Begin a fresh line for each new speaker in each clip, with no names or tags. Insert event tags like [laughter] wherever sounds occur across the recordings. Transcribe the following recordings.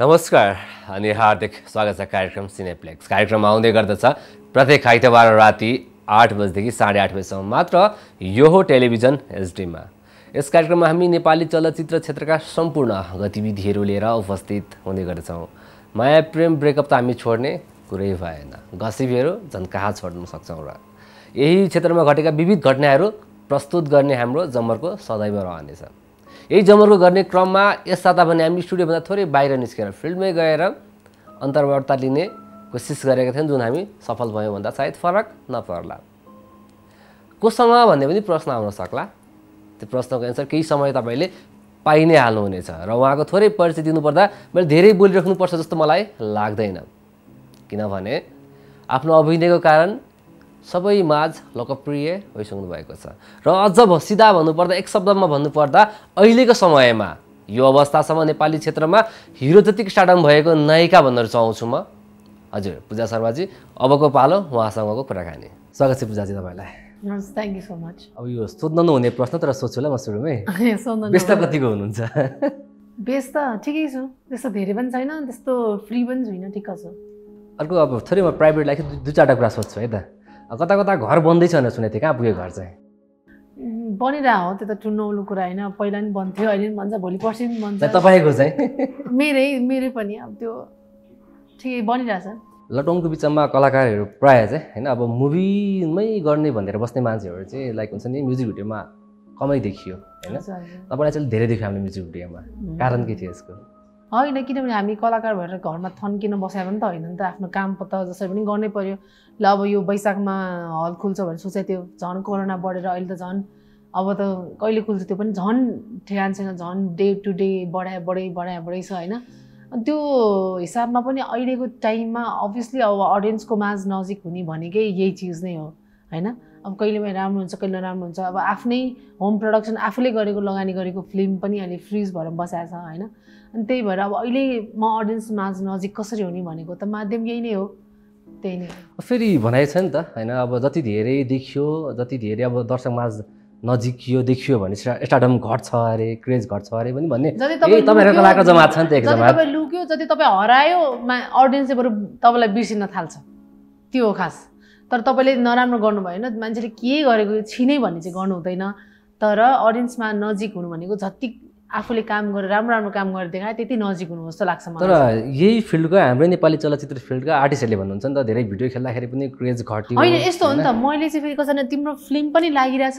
नमस्कार अनि हार्दिक स्वागत छ कार्यक्रम सिनेप्लेक्स कार्यक्रम आउँदै गर्दछ प्रत्येक आइतबार राति आठ बजीदेखि साढे आठ बजीसम्म मात्र यो हो टेलिभिजन एचडीमा यस कार्यक्रममा हामी नेपाली चलचित्र क्षेत्रका सम्पूर्ण गतिविधिहरू लिएर उपस्थित हुने गर्दछौँ माया प्रेम ब्रेकअप त हामी छोड्ने कुरै भएन गसिपहरू झन् कहाँ छोड्न सक्छौँ र यही क्षेत्रमा घटेका विविध घटनाहरू प्रस्तुत गर्ने हाम्रो जम्मरको सदैव रहनेछ यही जमर्को गर्ने क्रममा यस साता भने हामी स्टुडियोभन्दा थोरै बाहिर निस्केर फिल्डमै गएर अन्तर्वार्ता लिने कोसिस गरेका थियौँ जुन हामी सफल भयौँ भन्दा सायद फरक नपर्ला कोसँग भन्ने पनि प्रश्न आउन सक्ला त्यो प्रश्नको एन्सर केही समय तपाईँले पाइ नै हाल्नुहुनेछ र उहाँको थोरै परिचय दिनुपर्दा मैले धेरै बोलिराख्नुपर्छ जस्तो मलाई लाग्दैन किनभने आफ्नो अभिनयको कारण सबै माझ लोकप्रिय भइसक्नु भएको छ र अझ सिधा भन्नुपर्दा एक शब्दमा भन्नुपर्दा अहिलेको समयमा यो अवस्थासम्म नेपाली क्षेत्रमा हिरो जतिको स्टार्डम भएको नायिका भनेर चाहन्छु म हजुर पूजा शर्माजी अबको पालो उहाँसँगको कुराकानी स्वागत छ पूजाजी तपाईँलाई
थ्याङ्क यू सो मच
अब यो सोध्न नहुने प्रश्न तर सोध्छु ल म सुरुमै [laughs] व्यस्त कतिको हुनुहुन्छ
व्यस्त ठिकै छु त्यस्तो धेरै पनि छैन त्यस्तो फ्री पनि छुइनँ ठिक छु
अर्को अब थोरै म प्राइभेट लागि दुई चारवटा कुरा सोध्छु है त कता कता घर बन्दैछ छ भनेर सुनेको थिएँ कहाँ पुग्यो घर चाहिँ
बनिरह हो त्यो त टुन्नौलो कुरा होइन पहिला नि बन्थ्यो अहिले पनि भन्छ भोलि पर्सि पनि बन्छ तपाईँको चाहिँ मेरै मेरै पनि अब त्यो ठिकै बनिरहेछ
लटङको बिचमा कलाकारहरू प्रायः चाहिँ होइन अब मुभीमै गर्ने भनेर बस्ने मान्छेहरू चाहिँ लाइक हुन्छ नि म्युजिक भिडियोमा कमै देखियो होइन
तपाईँलाई
चाहिँ धेरै देखियो हामीले म्युजिक भिडियोमा कारण के थियो यसको
होइन किनभने हामी कलाकार भएर घरमा थन्किन बसेर भने त होइन नि त आफ्नो काम त जसरी पनि गर्नै पर्यो ल अब यो बैशाखमा हल खुल्छ भनेर सोचेको थियो झन् कोरोना बढेर अहिले त झन् अब त कहिले खुल्छ त्यो पनि झन् ठेगान छैन झन् डे टु डे बढाए बढै बढाए बढै छ होइन त्यो हिसाबमा पनि अहिलेको टाइममा अभियसली अब अडियन्सको माझ नजिक हुने भनेकै यही चिज नै हो होइन अब कहिले पनि राम्रो हुन्छ कहिले नराम्रो हुन्छ अब आफ्नै होम प्रडक्सन आफूले गरेको लगानी गरेको फिल्म पनि अहिले फ्रिज भएर बसाएको छ होइन अनि त्यही भएर अब अहिले म अडियन्स माझ नजिक कसरी हुने भनेको त माध्यम यही नै हो त्यही नै
फेरि भनाइ छ नि त होइन अब जति धेरै देखियो जति धेरै अब दर्शक माझ नजिकियो देखियो भने स्टाडम घट्छ अरे क्रेज घट्छ अरे पनि भन्ने तपाईँहरूको छ नि त
लुक्यो जति तपाईँ हरायो अडियन्सले बरु तपाईँलाई बिर्सिन थाल्छ त्यो हो खास तर तपाईँले नराम्रो गर्नु भएन मान्छेले के गरेको छिनै भन्ने चाहिँ गर्नु हुँदैन तर अडियन्समा नजिक हुनु भनेको जति आफूले काम गरेर राम्रो राम्रो काम गरेर त्यति नजिक हुनु जस्तो लाग्छ मलाई तर
यही फिल्डको हाम्रै नेपाली चलचित्र फिल्डको आर्टिस्टहरूले भन्नुहुन्छ नि त धेरै भिडियो खेल्दाखेरि पनि क्रेज घट्यो होइन यस्तो हो नि त
मैले चाहिँ फेरि कसैले तिम्रो फिल्म पनि लागिरहेछ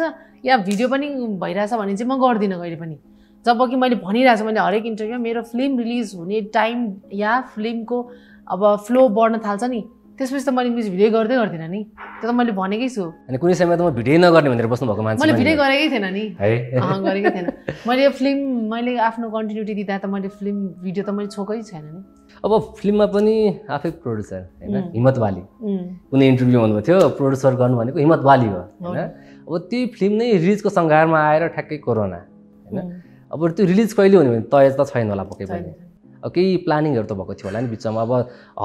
या भिडियो पनि भइरहेछ भने चाहिँ म गर्दिनँ कहिले पनि जब कि मैले भनिरहेको छु मैले हरेक इन्टरभ्यूमा मेरो फिल्म रिलिज हुने टाइम या फिल्मको अब फ्लो बढ्न थाल्छ नि त्यसपछि त मैले मिस भिडियो गर्दै गर्दिनँ नि त्यो त मैले भनेकै छु
अनि कुनै समय त म भिडियो नगर्ने भनेर बस्नु भएको मान्छे मैले भिडियो
गरेकै थिएन नि गरेकै थिएन मैले फिल्म मैले आफ्नो कन्टिन्युटी दिँदा त मैले फिल्म भिडियो त मैले छोकै छैन नि
अब फिल्ममा पनि आफै प्रड्युसर होइन हिम्मत बाली कुनै इन्टरभ्यू भन्नुभएको थियो प्रड्युसर गर्नु भनेको हिम्मत बाली हो होइन अब त्यही फिल्म नै रिलिजको सङ्घारमा आएर ठ्याक्कै कोरोना होइन अब त्यो रिलिज कहिले हुने भने तय त छैन होला पक्कै पनि केही प्लानिङहरू त भएको थियो होला नि बिचमा अब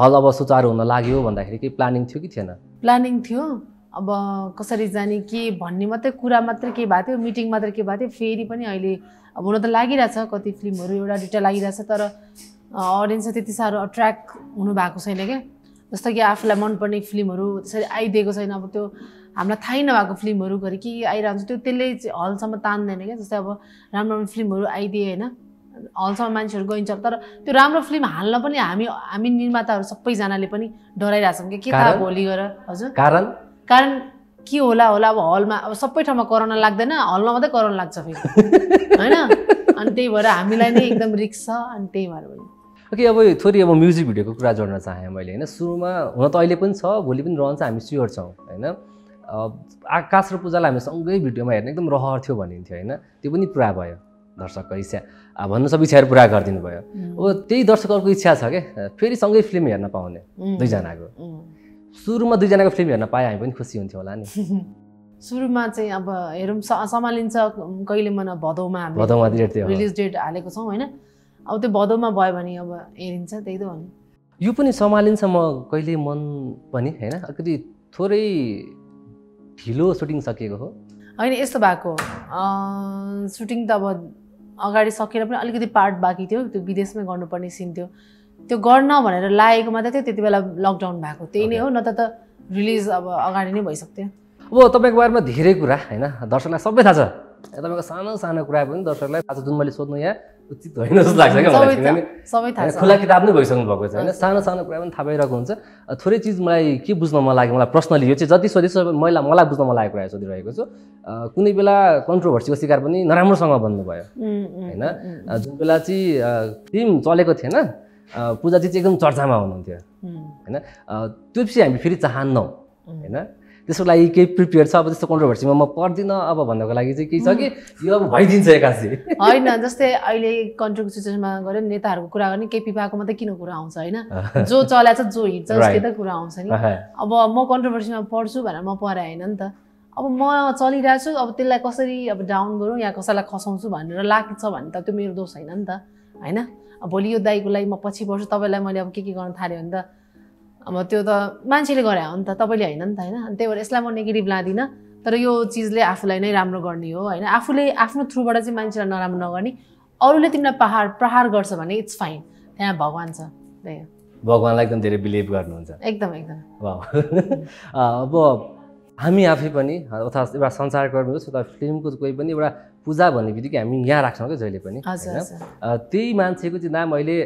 हल अब सुचारू हुन लाग्यो भन्दाखेरि केही प्लानिङ थियो कि थिएन
प्लानिङ थियो अब कसरी जाने के भन्ने मात्रै कुरा मात्रै के भएको थियो मिटिङ मात्रै के भएको थियो फेरि पनि अहिले अब हुन त लागिरहेछ कति फिल्महरू एउटा दुइटा लागिरहेछ तर अडियन्स त्यति साह्रो अट्र्याक्ट हुनु भएको छैन क्या जस्तो कि आफूलाई मनपर्ने फिल्महरू त्यसरी आइदिएको छैन अब त्यो हामीलाई थाहै नभएको फिल्महरू घरि के आइरहन्छ त्यो त्यसले हलसम्म तान्दैन क्या जस्तै अब राम्रो राम्रो फिल्महरू आइदिए होइन हलसम्म मान्छेहरू गइन्छ तर त्यो राम्रो फिल्म हाल्न पनि हामी हामी निर्माताहरू सबैजनाले पनि डराइरहेछौँ कि के थाहा भोलि गएर हजुर कारण कारण के होला होला अब हलमा अब सबै ठाउँमा कोरोना लाग्दैन हलमा मात्रै कोरोना लाग्छ फेरि [laughs] होइन अनि त्यही भएर हामीलाई नै एकदम रिक्स छ अनि त्यही भएर
ओके अब थोरै अब म्युजिक भिडियोको कुरा जोड्न चाहेँ मैले होइन सुरुमा हुन त अहिले पनि छ भोलि पनि रहन्छ हामी स्योर छौँ होइन आकाश र पूजालाई हामी सँगै भिडियोमा हेर्ने एकदम रहर थियो भनिन्थ्यो होइन त्यो पनि पुरा भयो दर्शकको इच्छा भन्नु सब इच्छाहरू पुरा गरिदिनु भयो अब त्यही दर्शकहरूको इच्छा छ क्या फेरि सँगै फिल्म हेर्न पाउने दुईजनाको सुरुमा दुईजनाको फिल्म हेर्न पाए हामी पनि खुसी हुन्थ्यो होला नि
[laughs] सुरुमा चाहिँ अब हेरौँ सम्हालिन्छ कहिले मन भदौमा भदौमा रिलिज डेट हालेको छौँ होइन अब त्यो भदौमा भयो भने अब हेरिन्छ त्यही त भन्नु
यो पनि सम्हालिन्छ म कहिले मन पनि होइन अलिकति थोरै ढिलो सुटिङ सकिएको हो
होइन यस्तो भएको सुटिङ त अब अगाडि सकेर पनि अलिकति पार्ट बाँकी थियो त्यो विदेशमै गर्नुपर्ने सिन थियो त्यो गर्न भनेर लागेको मात्रै थियो त्यति बेला लकडाउन भएको त्यही नै हो न त रिलिज अब अगाडि नै भइसक्थ्यो
अब तपाईँको बारेमा धेरै कुरा होइन दर्शकलाई सबै थाहा छ तपाईँको सानो सानो कुरा पनि दर्शकलाई आज जुन मैले सोध्नु यहाँ उचित होइन जस्तो लाग्छ क्या मलाई खुला किताब नै भइसक्नु भएको छ होइन सानो सानो कुरा पनि थाहा पाइरहेको हुन्छ थोरै चिज मलाई के बुझ्न मन लाग्यो मलाई पर्सनली यो चाहिँ जति सोधेछ मैले मलाई बुझ्न मन लागेको कुरा सोधिरहेको छु कुनै बेला कन्ट्रोभर्सीको शिकार पनि नराम्रोसँग भन्नुभयो होइन जुन बेला चाहिँ फिल्म चलेको थिएन पूजाजी चाहिँ एकदम चर्चामा हुनुहुन्थ्यो होइन त्यो पछि हामी फेरि चाहन्नौँ होइन त्यसको लागि केही प्रिपेयर छ अब त्यस्तो कन्ट्रोभर्सीमा म पर्दिनँ अब भन्नको लागि चाहिँ केही छ कि यो अब भइदिन्छ एकासी
होइन जस्तै अहिले कन्ट्रीको सिचुएसनमा गऱ्यो नेताहरूको कुरा गर्ने केपी पाएको मात्रै किन कुरा आउँछ होइन जो [laughs] चला छ जो हिँड्छ त्यही त कुरा आउँछ नि अब म कन्ट्रोभर्सीमा पढ्छु भनेर म पढाएँ होइन नि त अब म चलिरहेको छु अब त्यसलाई कसरी अब डाउन गरौँ या कसैलाई खसाउँछु भनेर लाग्छ भने त त्यो मेरो दोष होइन नि त होइन भोलि यो दाईको लागि म पछि पर्छु तपाईँलाई मैले अब के के गर्नु थालेँ भने त अब त्यो त मान्छेले गरे हो नि त तपाईँले होइन नि त होइन अनि त्यही भएर यसलाई म नेगेटिभ लाँदिनँ तर यो चिजले आफूलाई नै राम्रो गर्ने हो होइन आफूले आफ्नो थ्रुबाट चाहिँ मान्छेलाई नराम्रो नगर्ने अरूले तिमीलाई पहाड प्रहार गर्छ भने इट्स फाइन त्यहाँ भगवान् छ त्यही
भगवान्लाई एकदम धेरै बिलिभ गर्नुहुन्छ एकदम एकदम [laughs] अब हामी आफै पनि अथवा एउटा संसार होस् अथवा फिल्मको कोही पनि एउटा पूजा भन्ने बित्तिकै हामी यहाँ राख्छौँ क्या जहिले पनि त्यही मान्छेको चाहिँ नाम अहिले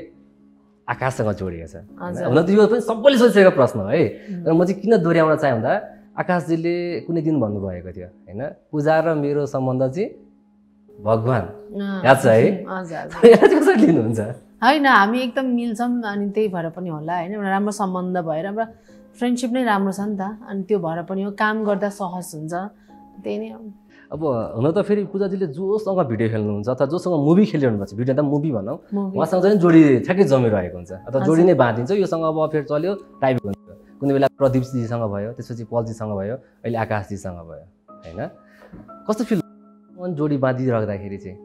आकाशसँग जोडिएको छ हुन त यो पनि सबैले सोचिसकेको प्रश्न है तर म चाहिँ किन दोहोऱ्याउन चाहेँ भन्दा आकाशजीले कुनै दिन भन्नुभएको थियो होइन पूजा र मेरो सम्बन्ध चाहिँ भगवान्
याद छ है [laughs] कसरी लिनुहुन्छ होइन हामी एकदम मिल्छौँ अनि त्यही भएर पनि होला होइन एउटा राम्रो सम्बन्ध भएर राम्रो फ्रेन्डसिप नै राम्रो छ नि त अनि त्यो भएर पनि हो काम गर्दा सहज हुन्छ त्यही नै हो
अब हुन त फेरि पूजाजीले जोसँग भिडियो खेल्नुहुन्छ अथवा जोसँग मुभी खेलिरहनु भएको छ भिडियो त मुभी भनौँ उहाँसँग चाहिँ जोडी ठ्याक्कै जमिरहेको हुन्छ अथवा जोडी नै बाँधिन्छ योसँग अब अफेयर चल्यो टाइप हुन्छ कुनै बेला प्रदीपजीसँग भयो त्यसपछि पलजीसँग भयो अहिले आकाशजीसँग भयो होइन कस्तो फिल जोडी बाँधिराख्दाखेरि चाहिँ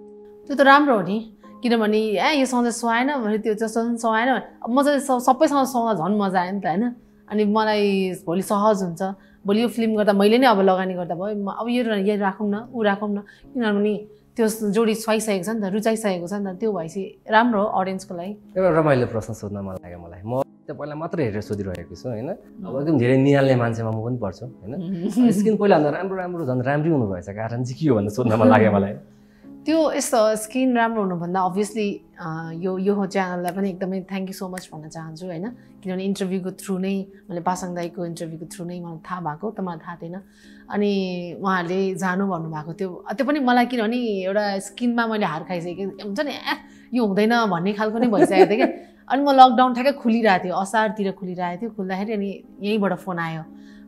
त्यो त राम्रो हो नि किनभने ए यो चाहिँ सुहाएन भने त्यो चाहिँ सुहाएन म चाहिँ सबैसँग सँग झन् मजा आयो नि त होइन अनि मलाई भोलि सहज हुन्छ भोलि यो फिल्म गर्दा मैले नै अब लगानी गर्दा भयो अब यो यहाँ राखौँ न ऊ राखौँ न किनभने त्यो जोडी सुहाइसकेको छ नि त रुचाइसकेको छ नि त त्यो भएपछि राम्रो हो अडियन्सको लागि
एउटा रमाइलो प्रश्न सोध्न मन लाग्यो मलाई म पहिला मात्रै हेरेर सोधिरहेको छु होइन अब एकदम धेरै निहाल्ने मान्छेमा म पनि पर्छु होइन [laughs] स्किन पहिलाभन्दा राम्रो राम्रो झन् राम्रै हुनुभएछ कारण चाहिँ के हो भनेर सोध्न मन लाग्यो मलाई
त्यो यस्तो स्किन राम्रो हुनुभन्दा अभियसली यो यो च्यानललाई पनि एकदमै थ्याङ्क यू सो मच भन्न चाहन्छु होइन किनभने इन्टरभ्यूको थ्रु नै मैले पासाङ दाईको इन्टरभ्यूको थ्रु नै मलाई थाहा भएको त मलाई थाहा थिएन अनि उहाँहरूले जानु भन्नुभएको त्यो त्यो पनि मलाई किनभने एउटा स्किनमा मैले हार खाइसकेँ हुन्छ नि ए यो हुँदैन भन्ने खालको नै भइसकेको थिएँ क्या अनि म लकडाउन ठ्याक्कै खुलिरहेको थियो असारतिर खुलिरहेको थियो खुल्दाखेरि अनि यहीँबाट फोन आयो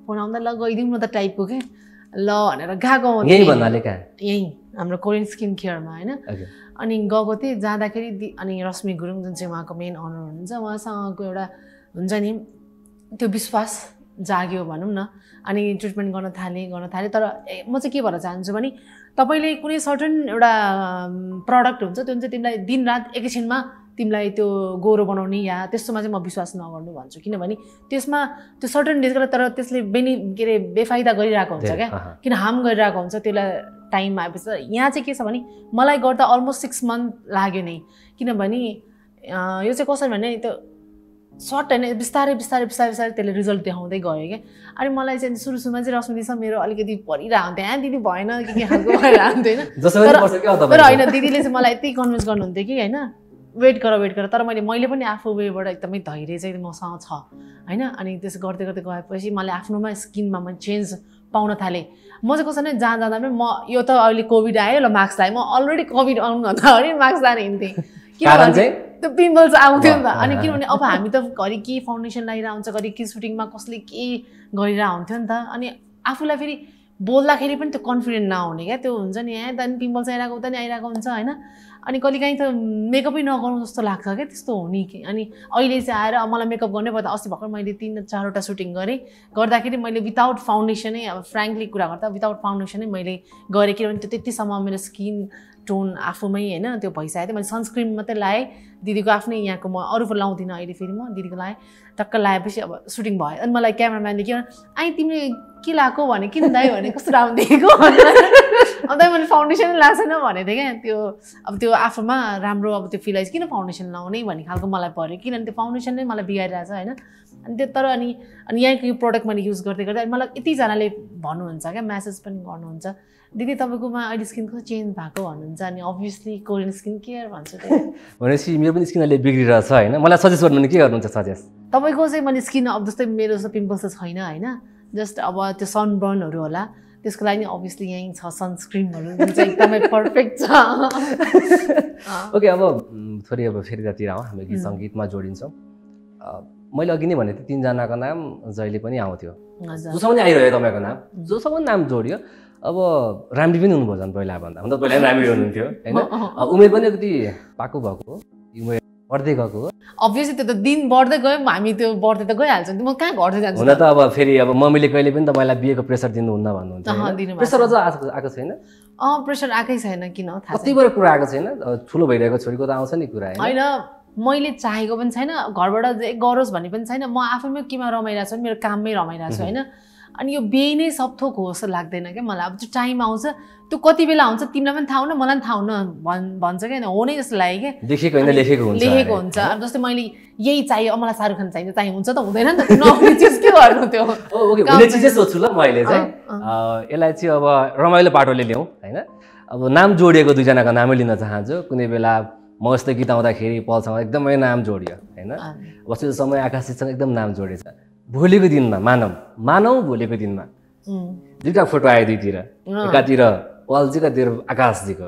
फोन आउँदा ल गइदिउँ न त टाइपको क्या ल भनेर गएको यहीँ हाम्रो कोरियन स्किन केयरमा होइन अनि गएको थिएँ जाँदाखेरि अनि रश्मि गुरुङ जुन चाहिँ उहाँको मेन अनर हुनुहुन्छ उहाँसँगको एउटा हुन्छ नि त्यो विश्वास जाग्यो भनौँ न अनि ट्रिटमेन्ट गर्न थालेँ गर्न थालेँ तर म चाहिँ के भन्न चाहन्छु भने तपाईँले कुनै सर्टन एउटा प्रडक्ट हुन्छ त्यो चाहिँ तिमीलाई दिनरात एकैछिनमा तिमीलाई त्यो गोरो बनाउने या त्यस्तोमा चाहिँ म विश्वास नगर्नु भन्छु किनभने त्यसमा त्यो सर्टन डेज तर त्यसले बेनि के अरे बेफाइदा गरिरहेको हुन्छ क्या किन हार्म गरिरहेको हुन्छ त्यसलाई टाइममा आएपछि यहाँ चाहिँ के छ भने मलाई गर्दा अलमोस्ट सिक्स मन्थ लाग्यो नै किनभने यो चाहिँ कसरी भने त्यो सर्ट होइन बिस्तारै बिस्तारै बिस्तारै बिस्तारै त्यसले रिजल्ट देखाउँदै गयो क्या अनि मलाई चाहिँ सुरु सुरुमा चाहिँ रश्मि दिदीसँग मेरो अलिकति हुन्थ्यो यहाँ दिदी भएन कि के खालको भइरहन्थ्यो होइन तर होइन दिदीले चाहिँ मलाई यति कन्भिन्स गर्नुहुन्थ्यो कि होइन वेट गर वेट गर तर मैले मैले पनि आफू वेबाट एकदमै धैर्य चाहिँ मसँग छ होइन अनि त्यसो गर्दै गर्दै गएपछि मलाई आफ्नोमा स्किनमा मैले चेन्ज पाउन थालेँ म चाहिँ कसरी नै जहाँ जाँदा पनि म यो त अहिले कोभिड आयो ल मास्क लगाएँ म अलरेडी कोभिड आउनु आउनुभन्दा अगाडि मास्क लाएर हिँड्थेँ किनभने त्यो पिम्पल्स आउँथ्यो नि त अनि किनभने अब हामी त घरि के फाउन्डेसन लगाएर आउँछ घरि के सुटिङमा कसले के गरेर हुन्थ्यो नि त अनि आफूलाई फेरि बोल्दाखेरि पनि त्यो कन्फिडेन्ट नहुने क्या त्यो हुन्छ नि यहाँ त्यहाँदेखि पिम्पल्स आइरहेको उता नि आइरहेको हुन्छ होइन अनि कहिले काहीँ त मेकअपै नगर्नु जस्तो लाग्छ क्या त्यस्तो हो कि अनि अहिले चाहिँ आएर मलाई मेकअप गर्नै पर्दा अस्ति भर्खर मैले तिन चारवटा सुटिङ गरेँ गर्दाखेरि मैले विदाउट फाउन्डेसनै अब फ्रेङ्कली कुरा गर्दा विदाउट फाउन्डेसनै मैले गरेँ किनभने त्यो त्यतिसम्म मेरो स्किन टोन आफूमै होइन त्यो भइसकेको थियो मैले सनस्क्रिन मात्रै लाएँ दिदीको आफ्नै यहाँको म अरू अरूको लाउँदिनँ अहिले फेरि म दिदीको लाएँ टक्क लाएपछि अब सुटिङ भयो अनि मलाई क्यामराम्यानले के आइ तिमीले के लाएको भने किन दाइ भने कस्तो राम्रो देखेको [laughs] अन्त मैले फाउन्डेसन छैन भनेको थिएँ क्या त्यो अब त्यो आफूमा राम्रो अब त्यो फिल किन फाउन्डेसन लाउने भन्ने खालको मलाई पऱ्यो किनभने त्यो फाउन्डेसन नै मलाई बिगारिरहेको छ होइन अनि त्यो तर अनि अनि यहाँको यो प्रडक्ट मैले युज गर्दै गर्दा मलाई यतिजनाले भन्नुहुन्छ क्या म्यासेज पनि गर्नुहुन्छ दिदी तपाईँकोमा अहिले स्किन कस्तो चेन्ज भएको भन्नुहुन्छ अनि अभियसली कोरियन स्किन केयर भन्छु [laughs]
भनेपछि मेरो पनि स्किन अहिले बिग्रिरहेछ होइन मलाई सजेस्ट गर्नु के गर्नुहुन्छ सजेस्ट
तपाईँको चाहिँ मैले स्किन अब जस्तै मेरो जस्तो पिम्पल्स त छैन होइन जस्ट अब त्यो सनबर्नहरू होला त्यसको लागि अभियसली यहीँ छ सनस्क्रिनहरू एकदमै पर्फेक्ट [laughs] छ ओके
[laughs] अब थोरै अब फेरि त्यहाँतिर हामी गीत सङ्गीतमा जोडिन्छौँ मैले अघि नै भने थिएँ तिनजनाको नाम जहिले पनि आउँथ्यो जोसम्म पनि आइरह्यो तपाईँको नाम जोसम्म नाम जोडियो अब राम्री पनि हुनुभयो झन् भन्दा हुन त पहिला राम्री हुनुहुन्थ्यो होइन उमेर पनि अलिकति पाएको भएको हो बढ्दै गएको
अभियसली त्यो त दिन बढ्दै गयो हामी त्यो बढ्दै त गइहाल्छ म कहाँ घट्दै जान्छु हुन त
अब फेरि अब मम्मीले कहिले पनि तपाईँलाई बिहेको प्रेसर दिनुहुन्न
भन्नुहुन्छ प्रेसर अझ आएको आएको छैन प्रेसर आएकै छैन किन कतिबाट
कुरा आएको छैन ठुलो भइरहेको छोरीको त आउँछ नि कुरा होइन
मैले चाहेको पनि छैन घरबाट गरोस् भन्ने पनि छैन म आफैमा केमा रमाइरहेको छु मेरो काममै रमाइरहेको छु होइन अनि यो बिहे नै सब थोक हो जस्तो लाग्दैन क्या मलाई अब त्यो टाइम आउँछ त्यो कति बेला आउँछ तिमीलाई पनि थाहा हुन मलाई पनि थाहा हुन भन् भन्छ क्या हो नै जस्तो लाग्यो
क्या लेखेको होइन लेखेको हुन्छ
अब जस्तै मैले यही चाहियो मलाई शाहरुख खान चाहिन्छ चाहियो हुन्छ त हुँदैन नि त नहुने चिज के गर्नु त्यो हुने चिजै सोध्छु
ल मैले चाहिँ यसलाई चाहिँ अब रमाइलो बाटोले ल्याउँ होइन अब नाम जोडिएको दुईजनाको नामै लिन चाहन्छु कुनै बेला म यस्तो गीत आउँदाखेरि पलसँग एकदमै नाम जोडियो होइन वस्तु समय आकाशसँग एकदम नाम जोडिएछ भोलिको दिनमा मानौँ मानौ भोलिको दिनमा दुइटा फोटो आयो दुईतिर एकातिर पलजीकातिर आकाशजीको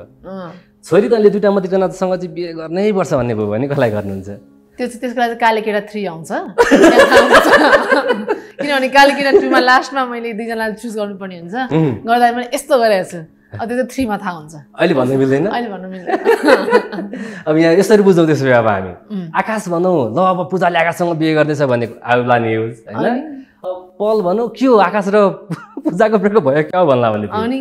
छोरी तैँले दुइटा मात्रै दुईजनासँग चाहिँ बिहे गर्नै पर्छ भन्ने भयो भने कसलाई गर्नुहुन्छ
त्यो चाहिँ त्यसको लागि काले केटा थ्री आउँछ [laughs] किनभने काले केटा टूमा लास्टमा मैले दुईजनालाई चुज गर्नुपर्ने हुन्छ गर्दा मैले यस्तो गरेको छु त्यो त थ्रीमा थाहा हुन्छ अहिले भन्नु मिल्दैन अहिले भन्नु मिल्दैन
[laughs] अब यहाँ यसरी बुझाउँदैछौँ अब हामी आकाश भनौँ ल अब पूजाले आकाशसँग बिहे गर्दैछ भन्ने आउला न्युज होइन पल भनौँ के हो आकाश र [laughs] पूजाको ब्रेकअप भयो क्या भन्ला भने [laughs]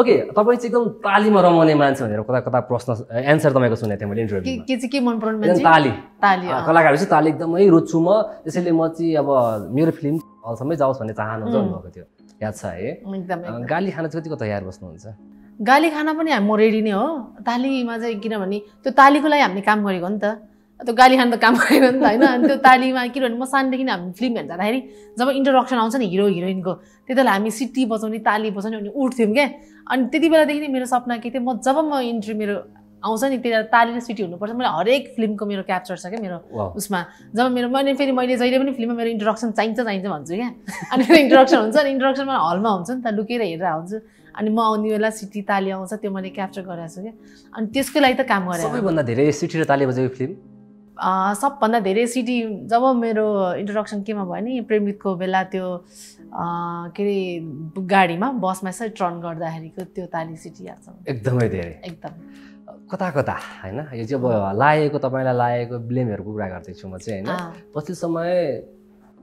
ओके तपाईँ चाहिँ एकदम तालीमा रमाउने मान्छे भनेर कता कता प्रश्न एन्सर तपाईँको सुनेको थिएँ मैले इन्टरभ्यू
के चाहिँ के मन पराउनु ताली ताली
कलाकार चाहिँ ताली एकदमै रुच्छु म त्यसैले म चाहिँ अब मेरो फिल्म हलसम्मै जाओस् भन्ने चाहना हुन्छ भन्नुभएको थियो याद छ है
एकदमै
गाली खान चाहिँ कतिको तयार बस्नुहुन्छ
गाली खान पनि हामी म रेडी नै हो तालीमा चाहिँ किनभने त्यो तालीको लागि हामीले काम गरेको नि त त्यो गाली खान त काम गरेको नि त होइन अनि त्यो तालीमा किनभने म सानोदेखि हामी फिल्म हेर्नु जाँदाखेरि जब इन्ट्रोडक्सन आउँछ नि हिरो हिरोइनको त्यति बेला हामी सिटी बजाउने ताली बजाउने अनि उठ्थ्यौँ क्या अनि त्यति बेलादेखि नै मेरो सपना के थियो म जब म इन्ट्री मेरो आउँछ नि त्यही र सिटी हुनुपर्छ मैले हरेक फिल्मको मेरो क्याप्चर छ क्या मेरो उसमा जब मेरो मैले फेरि मैले जहिले पनि फिल्ममा मेरो इन्ट्रोडक्सन चाहिन्छ चाहिन्छ भन्छु क्या [laughs] अनि मेरो इन्ट्रोडक्सन हुन्छ अनि मलाई हलमा हुन्छ नि त लुकेर हेरेर आउँछु अनि म आउने बेला सिटी ताली आउँछ त्यो मैले क्याप्चर गरेको छु क्या अनि त्यसको लागि त काम गरेँ सबैभन्दा
धेरै सिटी र ताली बजेको फिल्म
सबभन्दा धेरै सिटी जब मेरो इन्ट्रोडक्सन केमा भयो नि प्रेमितको बेला त्यो के अरे गाडीमा बसमा यसरी टर्न गर्दाखेरिको त्यो ताली सिटी याद छ एकदमै धेरै एकदम
कता कता होइन यो चाहिँ अब लागेको तपाईँलाई लागेको ब्लेमहरूको कुरा गर्दैछु म चाहिँ होइन पछिल्लो समय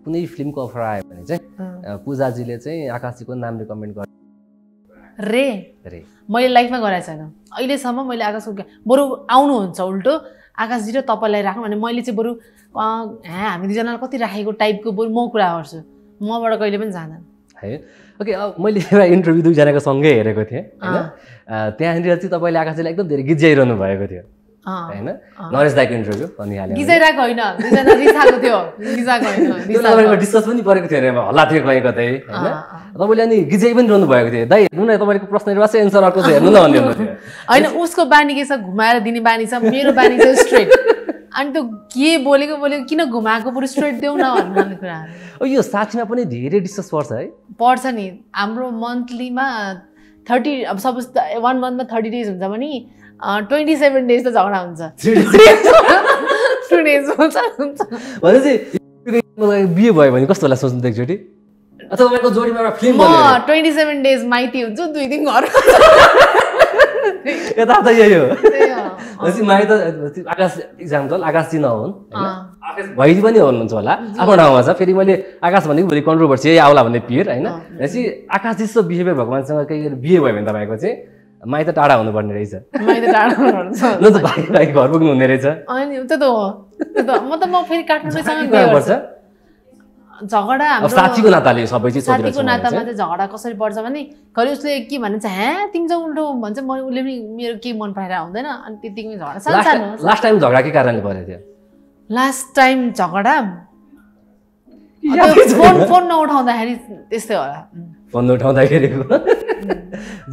कुनै फिल्मको अफर आयो भने
चाहिँ
पूजाजीले चाहिँ आकाशीको नाम रिकमेन्ड गर्छ
रे रे मैले लाइफमा गराएको छैन अहिलेसम्म मैले आकाशको बरु आउनुहुन्छ उल्टो आकाशजी र तपाईँलाई राखौँ भने मैले चाहिँ बरु हामी दुईजनालाई कति राखेको टाइपको बरु म कुरा गर्छु मबाट कहिले पनि जाँदैन है ओके अब
मैले एउटा इन्टरभ्यू दुईजनाको सँगै हेरेको थिएँ होइन त्यहाँनिर चाहिँ तपाईँले आकाशले एकदम धेरै गिज्याइरहनु भएको थियो
होइन नरेश दाईको इन्टरभ्यू भनिहाल्यो
डिस्कस पनि परेको थियो अरे हल्ला थियो कहीँ कतै होइन तपाईँले अनि गिजाइ पनि रहनु भएको थियो दाइ हेर्नु न तपाईँको प्रश्न एन्सर अर्को हेर्नु न भन्ने
[laughs] होइन उसको बानी के छ घुमाएर दिने बानी छ मेरो बानी चाहिँ स्ट्रेट अनि त्यो के बोलेको बोलेको किन घुमाएको बरु स्ट्रेट देऊ न भन्ने
कुरा यो साथीमा पनि धेरै डिस्कस पर्छ है
पर्छ नि हाम्रो मन्थलीमा थर्टी अब सपोज वान मन्थमा थर्टी डेज हुन्छ भने ट्वेन्टी सेभेन डेज त झगडा हुन्छ
भनेपछि बिहे भयो भने कस्तो होला सोच्नु त एकचोटि
ट्वेन्टी सेभेन डेज माइती हुन्छु दुई दिन घर
यथार्थ यही हो भनेपछि [laughs] माइत आकाश इक्जाम्पल आकाश चिन्ह हुन्
आकाश
भैजी पनि हुनुहुन्छ होला आफ्नो ठाउँमा छ फेरि मैले आकाश भनेको भोलि कन्ट्रोभर्सी आउला भन्ने पियर होइन भनेपछि आकाश जस्तो बिहेभियर भगवान्सँग केही बिहे भयो भने तपाईँको चाहिँ माइत टाढा हुनुपर्ने रहेछ न त घर पुग्नु हुने रहेछ
अनि त्यो त हो म त म फेरि काठमाडौँसँग [laughs] झगडा साथीको नाताले सबै चाहिँ साथीको नातामा चाहिँ झगडा कसरी पर्छ भने घरि उसले के भन्छ ह्या तिमी चाहिँ उल्टो भन्छ म उसले पनि मेरो केही मन पराएर आउँदैन अनि त्यतिकै झगडा सानो लास्ट
टाइम झगडा के कारणले परेको थियो
लास्ट टाइम झगडा फोन फोन नउठाउँदाखेरि त्यस्तै होला
फोन नउठाउँदाखेरि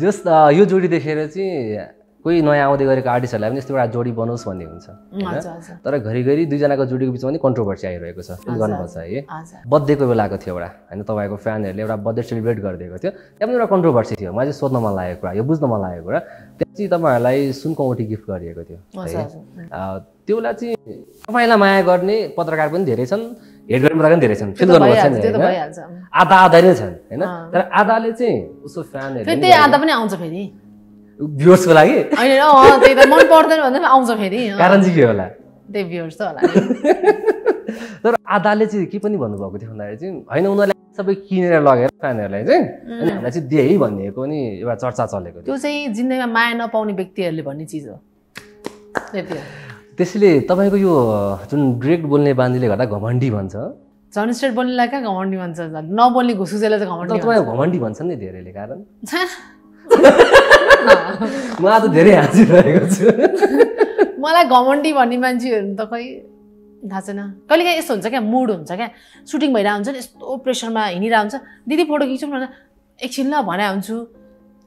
जस्ट यो जोडी देखेर चाहिँ कोही नयाँ आउँदै गरेको आर्टिस्टहरूलाई पनि यस्तो एउटा जोडी बनोस् भन्ने
हुन्छ
तर घरिघरि दुईजनाको जोडीको बिचमा पनि कन्ट्रोभर्सी आइरहेको छ फिल गर्नुपर्छ है बर्थडेको बेलाको थियो एउटा होइन तपाईँको फ्यानहरूले एउटा बर्थडे सेलिब्रेट गरिदिएको थियो त्यहाँ पनि एउटा कन्ट्रोभर्सी थियो मलाई चाहिँ सोध्न मन लागेको कुरा यो बुझ्न मन लागेको कुरा त्यहाँ चाहिँ तपाईँहरूलाई सुनको औँठी गिफ्ट गरिएको थियो है त्यो चाहिँ तपाईँलाई माया गर्ने पत्रकार पनि धेरै छन् हेड गर्ने पत्रकार पनि धेरै छन् फिल गर्नुपर्छ आधा आधा नै छन् होइन तर आधाले चाहिँ उसको फ्यानहरू आधा पनि आउँछ फेरि भ्युर्सको लागि
होइन त्यही त मन पर्दैन भन्दा आउँछ फेरि कारण चाहिँ के होला त्यही भ्युवर्स त होला
[laughs] तर आधाले चाहिँ के पनि भन्नुभएको थियो भन्दाखेरि चाहिँ होइन उनीहरूले सबै किनेर लगेर फ्यानहरूलाई चाहिँ हामीलाई चाहिँ दे है भनिएको नि एउटा चर्चा चलेको
त्यो चाहिँ जिन्दगीमा माया नपाउने व्यक्तिहरूले भन्ने चिज हो
त्यसैले तपाईँको यो जुन ब्रेक बोल्ने बानीले गर्दा घमण्डी भन्छ
झन् स्टेट बोल्नेलाई कहाँ घमण्डी भन्छ नबोल्ने घुसुजेलाई चाहिँ घमण्डी
घमण्डी भन्छन् नि धेरैले कारण [laughs] [laughs] म आज धेरै हाँसिरहेको छु
[laughs] मलाई घमण्डी भन्ने मान्छेहरू त खै थाहा छैन कहिले काहीँ यस्तो हुन्छ क्या मुड हुन्छ क्या सुटिङ भइरहेको हुन्छ नि यस्तो प्रेसरमा हिँडिरहेको हुन्छ दिदी फोटो खिच्छौँ न एकछिन ल भने हुन्छु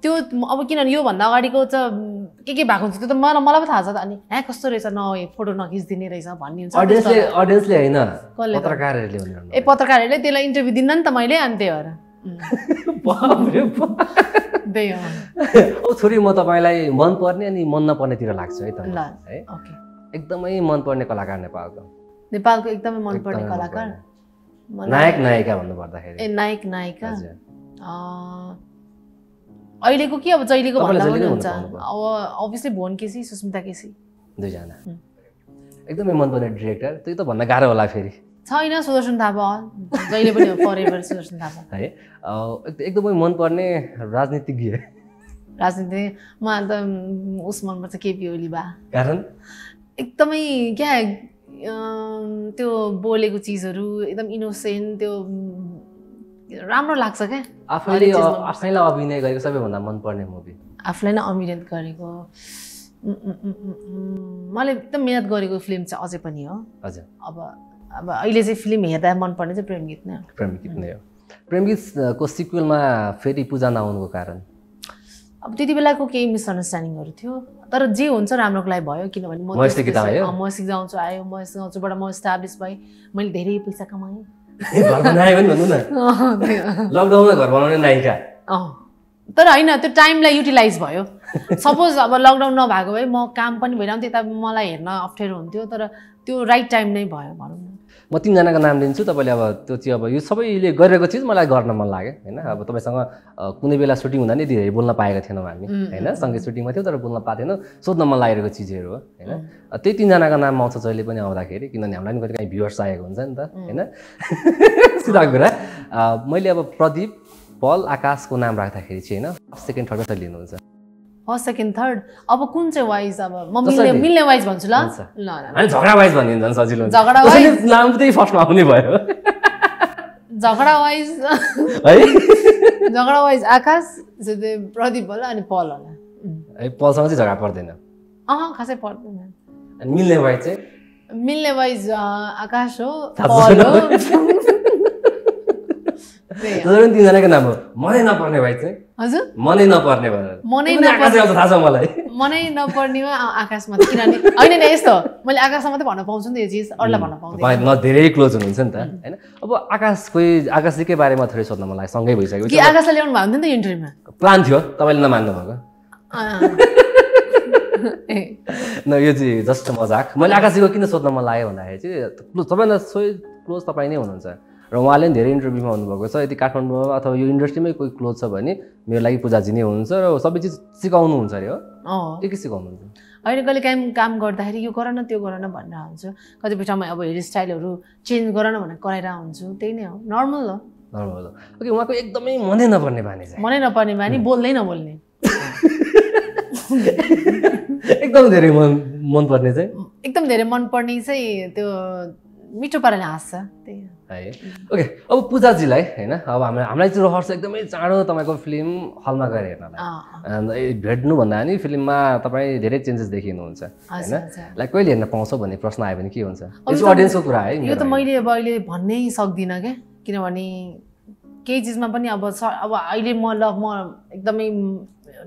त्यो अब किनभने योभन्दा अगाडिको त के के भएको हुन्छ त्यो त मलाई मलाई पो थाहा छ त अनि यहाँ कस्तो रहेछ न फोटो नखिचिदिने रहेछ भन्ने हुन्छ अडियन्सले
होइन पत्रकारहरूले
ए पत्रकारहरूले त्यसलाई इन्टरभ्यू दिन्न नि त मैले अनि त्यही भएर [laughs]
छोरी म तपाईँलाई मनपर्ने अनि मन नपर्नेतिर लाग्छु है त है एकदमै मनपर्ने कलाकार नेपालको
नेपालको एकदमै मनपर्ने कलाकार नायक नायिका भन्नुपर्दाखेरि ए नायक नायिका अहिलेको के अब जहिलेको भन्दा हुन्छ अब अभियसली भुवन केसी सुस्मिता केसी
दुईजना एकदमै मनपर्ने डिरेक्टर त्यो त भन्न गाह्रो होला फेरि
छैन सुदर्शन थापा जहिले पनि परेभर सुदर्शन थापा
है एकदमै मनपर्ने राजनीतिज्ञ
राजनीति मलाई त उस मनपर्छ केपी ओली बा कारण एकदमै क्या त्यो बोलेको चिजहरू एकदम इनोसेन्ट त्यो राम्रो लाग्छ क्या आफैले
आफैलाई अभिनय गरेको सबैभन्दा मनपर्ने मुभी
आफूलाई नै अभिनय गरेको मैले एकदम मिहिनेत गरेको फिल्म चाहिँ अझै पनि हो हजुर अब अब अहिले चाहिँ फिल्म हेर्दा मनपर्ने चाहिँ प्रेम गीत नै हो
प्रेम गीत नै हो प्रेम गीतको सिक्वेलमा फेरि पूजा नआउनुको कारण
अब त्यति बेलाको केही मिसअन्डरस्ट्यान्डिङहरू थियो तर जे हुन्छ राम्रोको लागि भयो किनभने म मसिक गाउँछु आयो मसिक गाउँछुबाट म इस्टाब्लिस भएँ मैले धेरै पैसा कमाएँ [laughs] तर होइन त्यो टाइमलाई युटिलाइज भयो सपोज अब लकडाउन नभएको भए म काम पनि भइरहन्थ्यो यता मलाई हेर्न अप्ठ्यारो हुन्थ्यो तर त्यो राइट टाइम नै भयो भनौँ न
म तिनजनाको नाम लिन्छु तपाईँले अब त्यो चाहिँ अब यो सबैले गरिरहेको चिज मलाई गर्न मन लाग्यो होइन अब तपाईँसँग कुनै बेला सुटिङ हुँदा नि धेरै बोल्न पाएका थिएनौँ हामी होइन सँगै सुटिङमा थियौँ तर बोल्न पाएको थिएनौँ सोध्न मन लागेको चिजहरू हो होइन त्यही तिनजनाको नाम आउँछ जहिले पनि आउँदाखेरि किनभने हामीलाई पनि कहिले काहीँ भ्युवर्स आएको हुन्छ नि त होइन [laughs] सिधा कुरा मैले अब प्रदीप पल आकाशको नाम राख्दाखेरि चाहिँ होइन सेकेन्ड थर्ड थर्ड लिनुहुन्छ
फर्स्ट सेकेन्ड थर्ड अब कुन चाहिँ वाइज अब म मिल्ने मिल्ने वाइज भन्छु ल
झगडा वाइज भनिदिन्छ सजिलो झगडा वाइज नाम चाहिँ फर्स्टमा आउने भयो
झगडा वाइज है झगडा वाइज आकाश प्रदीप होला अनि पल होला
है पलसँग चाहिँ झगडा पर्दैन
अँ खासै पर्दैन
अनि मिल्ने वाइज
चाहिँ मिल्ने वाइज आकाश हो पल हो [laughs]
जसरी तिनजनाको नाम हो मनै नपर्ने भाइ चाहिँ हजुर मनै नपर्ने भनेर मनै नपर्ने मलाई
मनै नपर्नेमा आकाशमा किनभने होइन नि यस्तो मैले आकाशमा मात्रै भन्न पाउँछु नि यो चिज अरूलाई भन्न पाउँछु
न धेरै क्लोज हुनुहुन्छ नि त होइन
अब आकाशकै
आकाशकै बारेमा थोरै सोध्न मलाई सँगै भइसक्यो कि
आकाशलाई ल्याउनु भएको थियो नि त इन्टरभ्यूमा
प्लान थियो तपाईँले नमान्नु भएको [laughs] न यो चाहिँ जस्ट मजाक मैले आकाशीको किन सोध्न मन लाग्यो भन्दाखेरि चाहिँ तपाईँलाई सोही क्लोज तपाईँ नै हुनुहुन्छ र उहाँले पनि धेरै इन्टरभ्यूमा हुनुभएको छ यदि काठमाडौँमा अथवा यो इन्डस्ट्रीमै कोही क्लोज छ भने मेरो लागि पूजाजी नै हुनुहुन्छ र सबै चिज सिकाउनुहुन्छ अरे
हो के के सिकाउनुहुन्छ अहिले कहिले काहीँ काम गर्दाखेरि यो गर न त्यो गर न भनेर हुन्छ कतिपय ठाउँमा अब हेयर स्टाइलहरू चेन्ज गर न भनेर कराएर हुन्छु त्यही नै हो नर्मल हो नर्मल हो ओके उहाँको एकदमै मनै नपर्ने बानी चाहिँ मनै नपर्ने बानी बोल्दै नबोल्ने
[laughs] एकदम धेरै मन मनपर्ने चाहिँ
एकदम धेरै मनपर्ने चाहिँ त्यो मिठो पाराले हाँस्छ त्यही
है ओके अब पूजाजीलाई होइन अब हाम्रो हामीलाई चाहिँ रहर एकदमै चाँडो तपाईँको फिल्म हलमा गएर
हेर्नलाई
भेट्नुभन्दा नि फिल्ममा तपाईँ धेरै चेन्जेस देखिनुहुन्छ होइन लाइक कहिले हेर्न पाउँछ भन्ने प्रश्न आयो भने के हुन्छ अडियन्सको कुरा है यो त
मैले अब अहिले भन्नै सक्दिनँ क्या किनभने केही चिजमा पनि अब अब अहिले म ल म एकदमै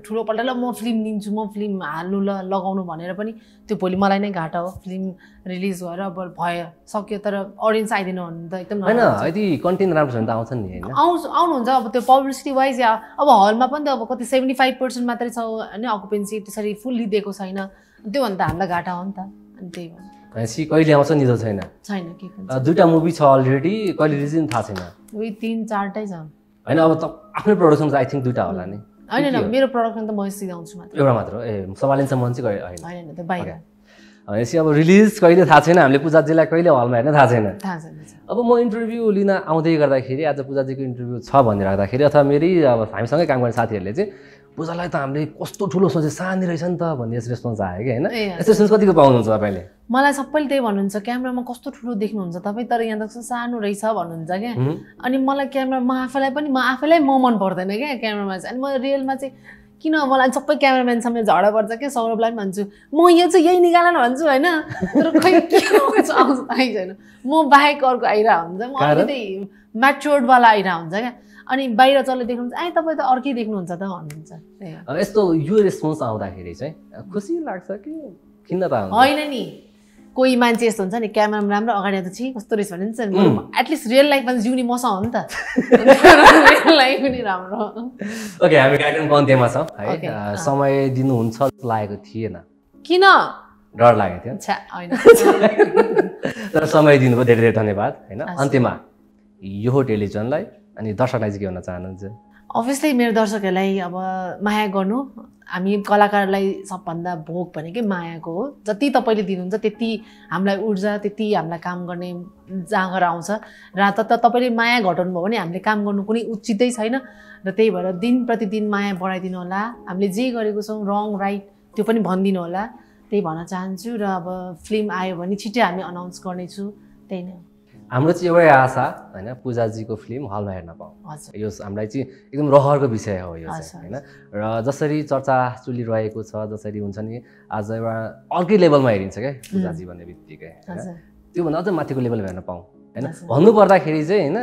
ठुलोपल्ट ल म फिल्म दिन्छु म फिल्म हाल्नु ल लगाउनु भनेर पनि त्यो भोलि मलाई नै घाटा हो फिल्म रिलिज भएर अब भयो सक्यो तर अडियन्स आइदिनु भने त एकदम होइन यदि
कन्टेन्ट राम्रो छ भने त आउँछ नि होइन
आउँछ आउनुहुन्छ अब त्यो पब्लिसिटी वाइज या अब हलमा पनि त अब कति सेभेन्टी फाइभ पर्सेन्ट मात्रै छ होइन अकुपेन्सी त्यसरी फुल्ली दिएको छैन त्योभन्दा त हामीलाई घाटा हो नि त अनि त्यही
भएर कहिले आउँछ नि छैन
छैन दुइटा
मुभी छ अलरेडी कहिले रिलिज थाहा छैन
उयो तिन चारटै छ
होइन अब त आफ्नै प्रडक्सन आई थिङ्क दुइटा होला नि
होइन मेरो प्रडक्सन त म सिकाउँछु मात्र
एउटा मात्र ए सम्हालिन्छ मन चाहिँ होइन
होइन बाहिर
भनेपछि अब रिलिज कहिले थाहा छैन हामीले पूजाजीलाई कहिले हलमा हेर्न थाहा छैन
थाहा छैन
अब म इन्टरभ्यू लिन आउँदै गर्दाखेरि आज पूजाजीको इन्टरभ्यू छ भनिराख्दाखेरि अथवा मेरै अब हामीसँगै काम गर्ने साथीहरूले चाहिँ पूजालाई त हामीले कस्तो ठुलो सोचे सानी रहेछ नि त भन्ने यस रेस्पोन्स आयो कि होइन यस रेस्पोन्स कतिको पाउनुहुन्छ तपाईँले
मलाई सबैले त्यही भन्नुहुन्छ क्यामरामा कस्तो ठुलो देख्नुहुन्छ तपाईँ तर यहाँ त सानो रहेछ भन्नुहुन्छ क्या अनि मलाई क्यामरा म आफैलाई पनि म आफैलाई म मन पर्दैन क्या क्यामरामा चाहिँ अनि म रियलमा चाहिँ किन मलाई सबै क्यामराम्यानसम्म झडा पर्छ क्या सौरभलाई पनि भन्छु म यो चाहिँ यही निकाल भन्छु होइन तर खै आउँछ आइ छैन म बाहेक अर्को आइरह हुन्छ म अलिकति म्याच्योर्डवाला आइरह हुन्छ क्या अनि बाहिर चल्यो देख्नुहुन्छ आए तपाईँ त अर्कै देख्नुहुन्छ त भन्नुहुन्छ
यस्तो यो रेस्पोन्स आउँदाखेरि चाहिँ
खुसी लाग्छ कि
किन त होइन
नि कोही मान्छे यस्तो हुन्छ नि क्यामेरामा राम्रो अगाडि आउँदा छि कस्तो रहेछ भने नि एटलिस्ट रियल लाइफमा जिउने मसँग हो नि त रियल [laughs] लाइफ पनि राम्रो
ओके हामी कार्यक्रमको अन्त्यमा छौँ है समय दिनुहुन्छ लागेको थिएन किन डर लागेको थियो होइन [laughs] तर समय दिनुभयो धेरै धेरै धन्यवाद
होइन अन्त्यमा
यो टेलिभिजनलाई अनि दर्शकलाई चाहिँ के भन्न चाहनुहुन्छ
अभियसली मेरो दर्शकहरूलाई अब माया गर्नु हामी कलाकारलाई सबभन्दा भोग भनेकै मायाको हो जति तपाईँले दिनुहुन्छ त्यति हामीलाई ऊर्जा त्यति हामीलाई काम गर्ने जाँगर आउँछ र त तपाईँले माया घटाउनु भयो भने हामीले काम गर्नु कुनै उचितै छैन र त्यही भएर दिन प्रतिदिन माया बढाइदिनु होला हामीले जे गरेको छौँ रङ राइट त्यो पनि भनिदिनु होला त्यही भन्न चाहन्छु र अब फिल्म आयो भने छिट्टै हामी अनाउन्स गर्नेछु त्यही नै
हाम्रो चाहिँ एउटै आशा होइन पूजाजीको फिल्म हलमा हेर्न पाऊँ यो हामीलाई चाहिँ एकदम रहरको विषय हो यो चाहिँ होइन र जसरी चर्चा चुलिरहेको छ जसरी हुन्छ नि आज एउटा अर्कै लेभलमा हेरिन्छ क्या पूजाजी भन्ने बित्तिकै होइन त्योभन्दा अझ माथिको लेभलमा हेर्न पाऊँ होइन भन्नुपर्दाखेरि चाहिँ होइन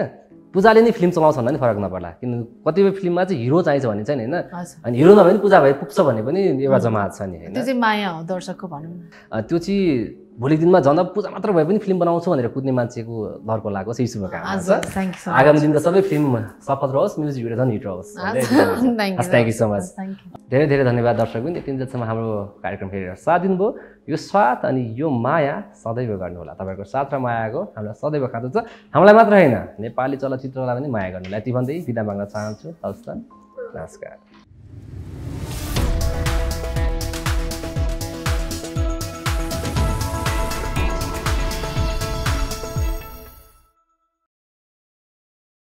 पूजाले नै फिल्म चलाउँछ भन्दा पनि फरक नपर्ला किन कतिपय फिल्ममा चाहिँ हिरो चाहिन्छ भने चाहिँ
होइन अनि हिरो नभए पनि
पूजा भए पुग्छ भने पनि एउटा जमात छ नि
होइन
त्यो चाहिँ भोलिको दिनमा झन् पूजा मात्र भए पनि फिल्म बनाउँछु भनेर कुद्ने मान्छेको धर्को लागोस् यही
शुभकामना आगामी
दिनको सबै फिल्म सफल रहोस् म्युजिक भिडियो झन् हिट रहोस् थ्याङ्क यू सो मच धेरै धेरै धन्यवाद दर्शक पनि यति हाम्रो कार्यक्रम हेरेर साथ दिनुभयो यो स्वाद अनि यो माया सदैव होला तपाईँहरूको साथ र मायाको हामीलाई सदैव खाँदो छ हामीलाई मात्र होइन नेपाली चलचित्रलाई पनि माया गर्नुलाई ती भन्दै बिदा माग्न चाहन्छु हस् त नमस्कार